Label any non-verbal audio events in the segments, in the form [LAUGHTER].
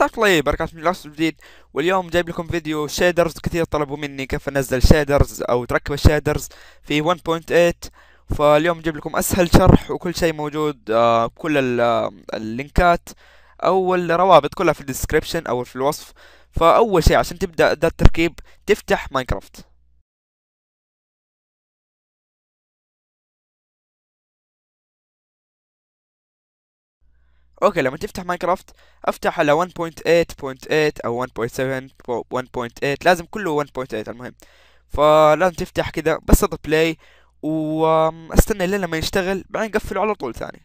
السلام طيب الله من العصر جديد واليوم جايب لكم فيديو شادرز كثير طلبوا مني كيف انزل شيدرز او تركب الشادرز في 1.8 فاليوم جايب لكم اسهل شرح وكل شيء موجود آه، بكل آه، اللينكات او الروابط كلها في الديسكربشن او في الوصف فاول شيء عشان تبدا ذا التركيب تفتح ماينكرافت اوكي لما تفتح ماينكرافت افتح على 1.8.8 او 1.7 1.8 لازم كله 1.8 المهم فلازم تفتح كده بس اضغط بلاي واستنى لين لما يشتغل بعدين قفله على طول ثاني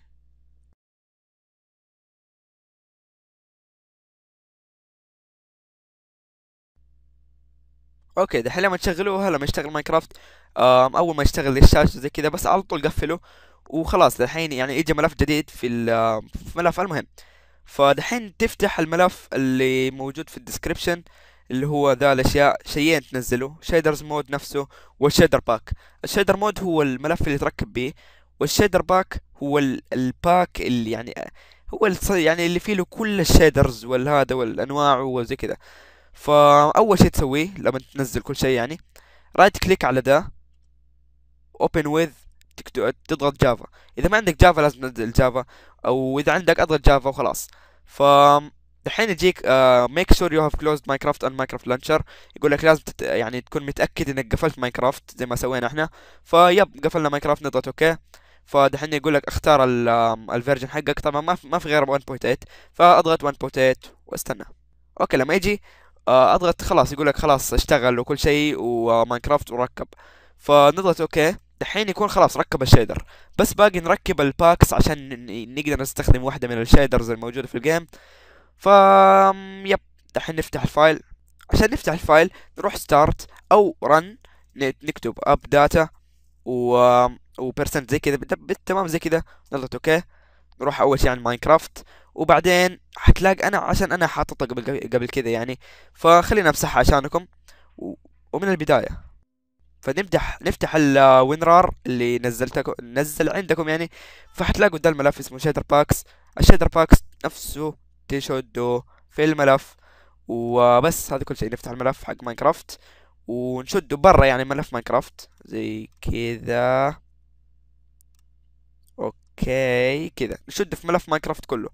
اوكي دحين لما تشغلوها لما يشتغل ماينكرافت اول ما يشتغل الشاشه زي كذا بس على طول قفله وخلاص الحين يعني يجي ملف جديد في, في ملف المهم فدحين تفتح الملف اللي موجود في الديسكربشن اللي هو ذا الاشياء شيئين تنزله شيدرز مود نفسه والشيدر باك الشيدر مود هو الملف اللي تركب به والشيدر باك هو الباك اللي يعني هو يعني اللي فيه له كل الشيدرز والهذا والانواع وزي كذا فاول شيء تسويه لما تنزل كل شيء يعني رايت كليك على ذا اوبن ويذ تضغط جافا اذا ما عندك جافا لازم تنزل جافا او اذا عندك اضغط جافا وخلاص ف الحين يجيك ميك شور يو هاف كلوزد ماينكرافت اند ماينكرافت لانشر يقول لك لازم تت... يعني تكون متاكد انك قفلت ماينكرافت زي ما سوينا احنا فيب قفلنا ماينكرافت نضغط اوكي فدحين يقول لك اختار الفيرجن حقك طبعا ما في ما في غير 1.8 فاضغط 1.8 واستنى اوكي لما يجي آه، اضغط خلاص يقول لك خلاص اشتغل وكل شيء وماينكرافت آه، وركب فنضغط اوكي دحين يكون خلاص ركب الشيدر بس باقي نركب الباكس عشان نقدر نستخدم واحدة من الشيدرز الموجودة في الجيم ف يب دحين نفتح الفايل عشان نفتح الفايل نروح ستارت او رن نكتب اب داتا و وبرسنت زي كذا بالتمام زي كذا نضغط اوكي نروح اول شيء عن ماينكرافت وبعدين حتلاقي انا عشان انا حاططها قبل قبل كذا يعني فخلينا امسحها عشانكم ومن البدايه فنمدح نفتح الوينرار اللي نزلته نزل عندكم يعني فحتلاقوا ده الملف اسمه شيدر باكس الشيدر باكس نفسه تشده في الملف وبس هذا كل شيء نفتح الملف حق ماينكرافت ونشده برا يعني ملف ماينكرافت زي كذا اوكي كذا نشده في ملف ماينكرافت كله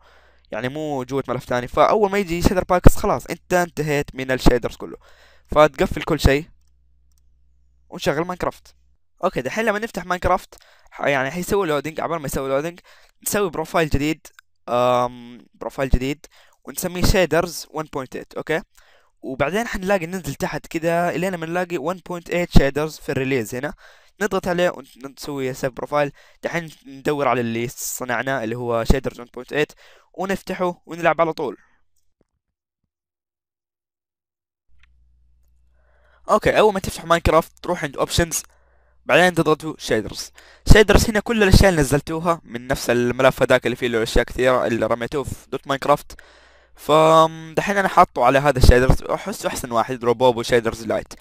يعني مو جوة ملف تاني فاول ما يجي شيدر باكس خلاص انت انتهيت من الشيدرز كله فتقفل كل شيء ونشغل ماينكرافت اوكي دحين لما نفتح ماينكرافت يعني حيسوي لودينج عبال ما يسوي لودينج نسوي بروفايل جديد أم بروفايل جديد ونسميه شيدرز 1.8 اوكي وبعدين حنلاقي ننزل تحت كده الين ما نلاقي 1.8 شيدرز في الريليز هنا نضغط عليه ونسوي سيف بروفايل دحين ندور على اللي صنعناه اللي هو شيدرز 1.8 ونفتحه ونلعب على طول اوكي اول ما تفتح ماينكرافت تروح عند اوبشنز بعدين تضغطوا شيدرز شيدرز هنا كل الاشياء اللي نزلتوها من نفس الملف هذاك اللي فيه له اشياء كثيره اللي رميتوه في دوت ماينكرافت ف دحين انا حاطه على هذا الشيدرز احسه احسن واحد روبوبو شيدرز لايت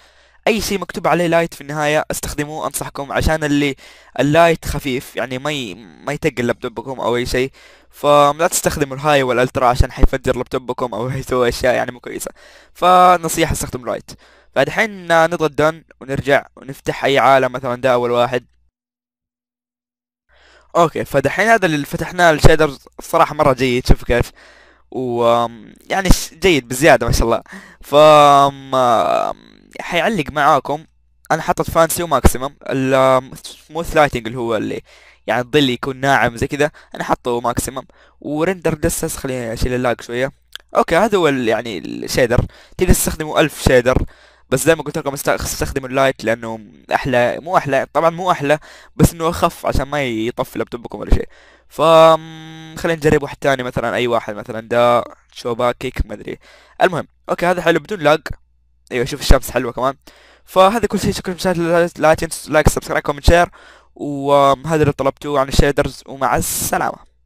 اي شيء مكتوب عليه لايت في النهايه استخدموه انصحكم عشان اللي اللايت خفيف يعني ما ي... ما يتقل لابتوبكم او اي شيء فلا تستخدموا الهاي والالترا عشان حيفجر لابتوبكم او [LAUGHS] يسوي اشياء يعني مو كويسه فنصيحه استخدموا لايت فدحين نضغط دن ونرجع ونفتح اي عالم مثلا ده اول واحد اوكي فدحين هذا اللي فتحناه الشيدرز الصراحه مره جيد شوف كيف و يعني جيد بزياده ما شاء الله ف حيعلق معاكم انا حطت فانسي وماكسيمم السموث لايتنج اللي هو اللي يعني الظل يكون ناعم زي كذا انا حاطه ماكسيمم ورندر دسس خليني اشيل اللاج شويه اوكي هذا هو يعني الشيدر تقدر تستخدمه ألف شيدر بس زي ما قلت لكم استخدم اللايت لانه احلى مو احلى طبعا مو احلى بس انه اخف عشان ما يطفي لابتوبكم ولا شيء ف خلينا نجرب واحد ثاني مثلا اي واحد مثلا دا شوبا كيك ما ادري المهم اوكي هذا حلو بدون لاج ايوه شوف الشمس حلوه كمان فهذا كل شيء شكرا مشاهدة لا تنسوا لايك سبسكرايب كومنت شير وهذا اللي طلبتوه عن الشيدرز ومع السلامه